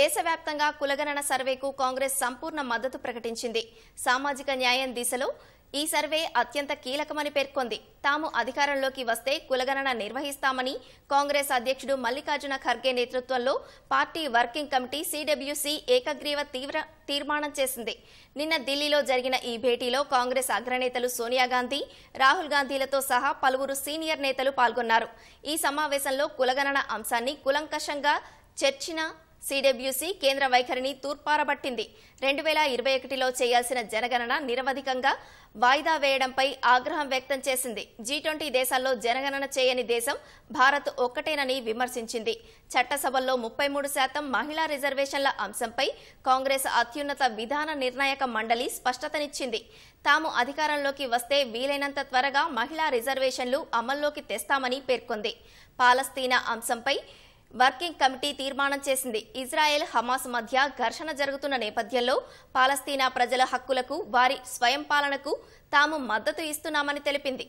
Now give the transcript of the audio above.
దేశవ్యాప్తంగా కులగణన సర్వేకు కాంగ్రెస్ సంపూర్ణ మద్దతు ప్రకటించింది సామాజిక న్యాయం దిశలో ఈ సర్వే అత్యంత కీలకమని పేర్కొంది తాము అధికారంలోకి వస్తే కులగణన నిర్వహిస్తామని కాంగ్రెస్ అధ్యక్షుడు మల్లికార్జున ఖర్గే నేతృత్వంలో పార్టీ వర్కింగ్ కమిటీ సీడబ్ల్యూసీ ఏకగ్రీవ తీవ్ర తీర్మానం చేసింది నిన్న ఢిల్లీలో జరిగిన ఈ భేటీలో కాంగ్రెస్ అగ్రనేతలు సోనియా గాంధీ రాహుల్ గాంధీలతో సహా పలువురు సీనియర్ నేతలు పాల్గొన్నారు ఈ సమావేశంలో కులగణన అంశాన్ని కులంకషంగా చర్చిన సిడబ్ల్యూసీ కేంద్ర వైఖరిని తూర్పారబట్టింది రెండు వేల ఇరవై ఒకటిలో చేయాల్సిన జనగణన నిరవధికంగా వాయిదా వేయడంపై ఆగ్రహం వ్యక్తం చేసింది జీ ట్వంటీ దేశాల్లో జనగణన చేయని దేశం భారత్ ఒక్కటేనని విమర్శించింది చట్టసభల్లో ముప్పై మూడు శాతం మహిళా రిజర్వేషన్ల అంశంపై కాంగ్రెస్ అత్యున్నత విధాన నిర్ణాయక మండలి స్పష్టతనిచ్చింది తాము అధికారంలోకి వస్తే వీలైనంత త్వరగా మహిళా రిజర్వేషన్లు అమల్లోకి తెస్తామని పేర్కొంది పాలస్తీనా అంశంపై వర్కింగ్ కమిటీ తీర్మానం చేసింది ఇజ్రాయెల్ హమాస్ మధ్య ఘర్షణ జరుగుతున్న నేపథ్యంలో పాలస్తీనా ప్రజల హక్కులకు వారి స్వయం పాలనకు తాము మద్దతు ఇస్తున్నామని తెలిపింది